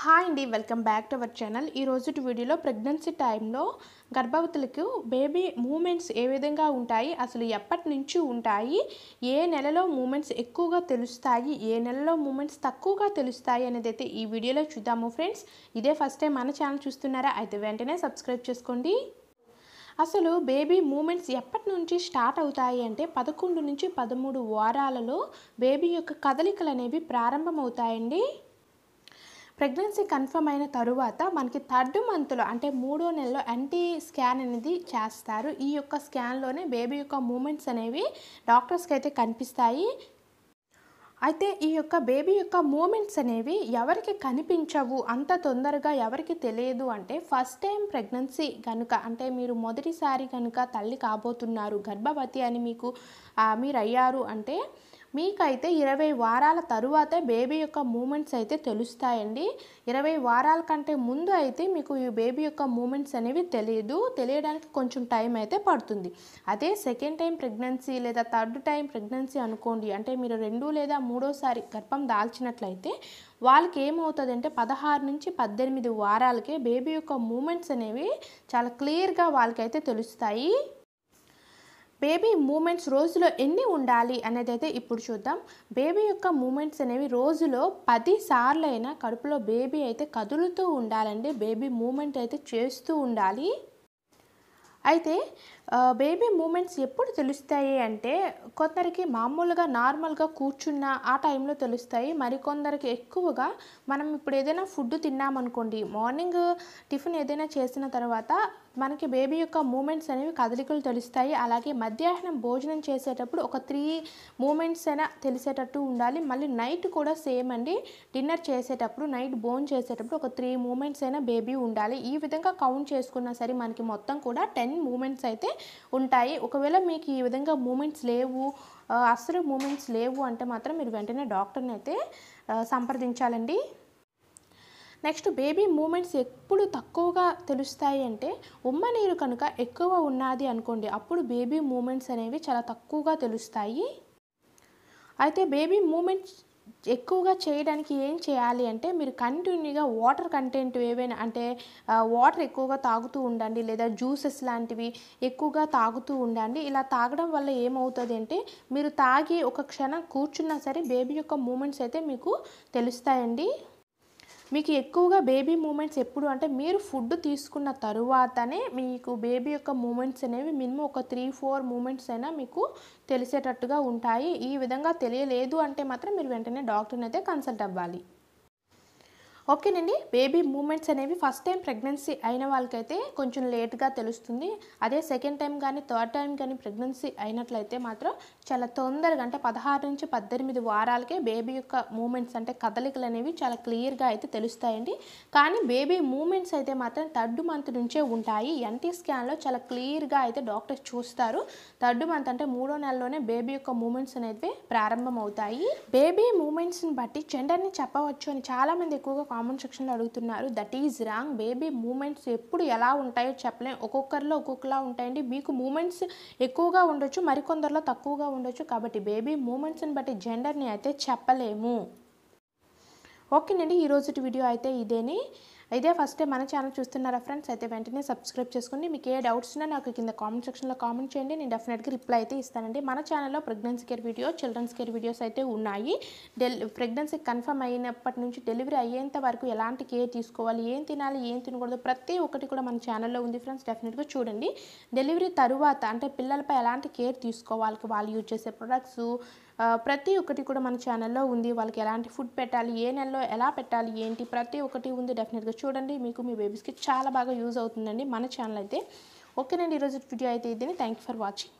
hi అండి welcome back to our channel ఈ రోజుటి వీడియోలో ప్రెగ్నెన్సీ టైంలో గర్భవతులకు బేబీ మూమెంట్స్ ఏ విధంగా ఉంటాయి అసలు ఎప్పటి నుంచి ఉంటాయి ఏ నెలలో మూమెంట్స్ ఎక్కువగా తెలుస్తాయి ఏ నెలలో మూమెంట్స్ తక్కువగా తెలుస్తాయి అనేది అయితే ఈ వీడియోలో చూద్దాము ఫ్రెండ్స్ ఇదే ఫస్ట్ టైం మన ఛానల్ చూస్తున్నారా అయితే వెంటనే సబ్స్క్రైబ్ చేసుకోండి అసలు బేబీ మూమెంట్స్ ఎప్పటి నుంచి స్టార్ట్ అవుతాయి అంటే పదకొండు నుంచి పదమూడు వారాలలో బేబీ యొక్క కదలికలు అనేవి ప్రారంభమవుతాయండి ప్రెగ్నెన్సీ కన్ఫర్మ్ అయిన తరువాత మనకి థర్డ్ మంత్లో అంటే మూడో నెలలో యాంటీ స్కాన్ అనేది చేస్తారు ఈ యొక్క స్కాన్లోనే బేబీ యొక్క మూమెంట్స్ అనేవి డాక్టర్స్కి అయితే కనిపిస్తాయి అయితే ఈ యొక్క బేబీ యొక్క మూమెంట్స్ అనేవి ఎవరికి కనిపించవు అంత తొందరగా ఎవరికి తెలియదు అంటే ఫస్ట్ టైం ప్రెగ్నెన్సీ కనుక అంటే మీరు మొదటిసారి కనుక తల్లి కాబోతున్నారు గర్భవతి అని మీకు మీరు అయ్యారు అంటే మీకైతే ఇరవై వారాల తరువాత బేబీ యొక్క మూమెంట్స్ అయితే తెలుస్తాయండి ఇరవై వారాల కంటే ముందు అయితే మీకు ఈ బేబీ యొక్క మూమెంట్స్ అనేవి తెలియదు తెలియడానికి కొంచెం టైం అయితే పడుతుంది అదే సెకండ్ టైం ప్రెగ్నెన్సీ లేదా థర్డ్ టైం ప్రెగ్నెన్సీ అనుకోండి అంటే మీరు రెండు లేదా మూడోసారి గర్భం దాల్చినట్లయితే వాళ్ళకి ఏమవుతుందంటే పదహారు నుంచి పద్దెనిమిది వారాలకే బేబీ యొక్క మూమెంట్స్ అనేవి చాలా క్లియర్గా వాళ్ళకైతే తెలుస్తాయి బేబీ మూమెంట్స్ రోజులో ఎన్ని ఉండాలి అనేది అయితే ఇప్పుడు చూద్దాం బేబీ యొక్క మూమెంట్స్ అనేవి రోజులో పది సార్లైనా కడుపులో బేబీ అయితే కదులుతూ ఉండాలండి బేబీ మూమెంట్ అయితే చేస్తూ ఉండాలి అయితే బేబీ మూమెంట్స్ ఎప్పుడు తెలుస్తాయి అంటే కొందరికి మామూలుగా నార్మల్గా కూర్చున్న ఆ టైంలో తెలుస్తాయి మరికొందరికి ఎక్కువగా మనం ఇప్పుడు ఏదైనా ఫుడ్ తిన్నామనుకోండి మార్నింగ్ టిఫిన్ ఏదైనా చేసిన తర్వాత మనకి బేబీ యొక్క మూమెంట్స్ అనేవి కదలికలు తెలుస్తాయి అలాగే మధ్యాహ్నం భోజనం చేసేటప్పుడు ఒక త్రీ మూమెంట్స్ అయినా తెలిసేటట్టు ఉండాలి మళ్ళీ నైట్ కూడా సేమ్ అండి డిన్నర్ చేసేటప్పుడు నైట్ బోన్ చేసేటప్పుడు ఒక త్రీ మూమెంట్స్ అయినా బేబీ ఉండాలి ఈ విధంగా కౌంట్ చేసుకున్నా సరే మనకి మొత్తం కూడా టెన్ మూమెంట్స్ అయితే ఉంటాయి ఒకవేళ మీకు ఈ విధంగా మూమెంట్స్ లేవు అసలు మూమెంట్స్ లేవు అంటే మాత్రం మీరు వెంటనే డాక్టర్ని అయితే సంప్రదించాలండి నెక్స్ట్ బేబీ మూమెంట్స్ ఎప్పుడు తక్కువగా తెలుస్తాయి అంటే ఉమ్మ నీరు కనుక ఎక్కువ ఉన్నది అనుకోండి అప్పుడు బేబీ మూమెంట్స్ అనేవి చాలా తక్కువగా తెలుస్తాయి అయితే బేబీ మూమెంట్స్ ఎక్కువగా చేయడానికి ఏం చేయాలి అంటే మీరు కంటిన్యూగా వాటర్ కంటెంట్ ఏవైనా అంటే వాటర్ ఎక్కువగా తాగుతూ ఉండండి లేదా జ్యూసెస్ లాంటివి ఎక్కువగా తాగుతూ ఉండండి ఇలా తాగడం వల్ల ఏమవుతుంది అంటే మీరు తాగి ఒక క్షణం కూర్చున్నా సరే బేబీ యొక్క మూమెంట్స్ అయితే మీకు తెలుస్తాయండి మీకు ఎక్కువగా బేబీ మూమెంట్స్ ఎప్పుడు అంటే మీరు ఫుడ్ తీసుకున్న తరువాతనే మీకు బేబీ యొక్క మూమెంట్స్ అనేవి మినిమం ఒక త్రీ ఫోర్ మూమెంట్స్ అయినా మీకు తెలిసేటట్టుగా ఉంటాయి ఈ విధంగా తెలియలేదు అంటే మాత్రం మీరు వెంటనే డాక్టర్ని అయితే కన్సల్ట్ అవ్వాలి ఓకేనండి బేబీ మూమెంట్స్ అనేవి ఫస్ట్ టైం ప్రెగ్నెన్సీ అయిన వాళ్ళకైతే కొంచెం లేట్గా తెలుస్తుంది అదే సెకండ్ టైం కానీ థర్డ్ టైం కానీ ప్రెగ్నెన్సీ అయినట్లయితే మాత్రం చాలా తొందరగా అంటే పదహారు నుంచి పద్దెనిమిది వారాలకే బేబీ యొక్క మూమెంట్స్ అంటే కదలికలు అనేవి చాలా క్లియర్గా అయితే తెలుస్తాయండి కానీ బేబీ మూమెంట్స్ అయితే మాత్రం థర్డ్ మంత్ నుంచే ఉంటాయి ఎన్టీ స్కాన్లో చాలా క్లియర్గా అయితే డాక్టర్స్ చూస్తారు థర్డ్ మంత్ అంటే మూడో నెలలోనే బేబీ యొక్క మూమెంట్స్ అనేవి ప్రారంభమవుతాయి బేబీ మూమెంట్స్ని బట్టి జెండర్ని చెప్పవచ్చు అని చాలామంది ఎక్కువగా కామెంట్ సెక్షన్లో అడుగుతున్నారు that is wrong baby movements ఎప్పుడు ఎలా ఉంటాయో చెప్పలేము ఒక్కొక్కరిలో ఒక్కొక్కలా ఉంటాయండి మీకు మూమెంట్స్ ఎక్కువగా ఉండొచ్చు మరికొందరిలో తక్కువగా ఉండొచ్చు కాబట్టి బేబీ మూమెంట్స్ని బట్టి జెండర్ని అయితే చెప్పలేము ఓకేనండి ఈరోజు వీడియో అయితే ఇదేని ఇదే ఫస్ట్ మన ఛానల్ చూస్తున్నారా ఫ్రెండ్స్ అయితే వెంటనే సబ్స్క్రైబ్ చేసుకుని మీకు ఏ డౌట్స్ ఉన్నా నాకు కింద కామెంట్ సెక్షన్లో కామెంట్ చేయండి నేను డెఫినెట్గా రిప్లై అయితే ఇస్తానండి మన ఛానల్లో pregnancy care video children's care videos అయితే ఉన్నాయి ప్రెగ్నెన్సీ కన్ఫర్మ్ అయినప్పటి నుంచి డెలివరీ అయ్యేంత వరకు ఎలాంటి కేర్ తీసుకోవాలి ఏం తినాలి ఏం తినకూడదు ప్రతి ఒక్కటి కూడా మన ఛానల్లో ఉంది ఫ్రెండ్స్ డెఫినెట్గా చూడండి డెలివరీ తరువాత అంటే పిల్లలపై ఎలాంటి కేర్ తీసుకోవాలి వాళ్ళు యూజ్ చేసే ప్రొడక్ట్స్ ప్రతి ఒక్కటి కూడా మన ఛానల్లో ఉంది వాళ్ళకి ఎలాంటి ఫుడ్ పెట్టాలి ఏ నెలలో ఎలా పెట్టాలి ఏంటి ప్రతి ఒక్కటి ఉంది డెఫినెట్గా చూడండి మీకు మీ బేబీస్కి చాలా బాగా యూజ్ అవుతుందండి మన ఛానల్ అయితే ఓకేనండి ఈరోజు వీడియో అయితే ఇదే థ్యాంక్ యూ ఫర్ వాచింగ్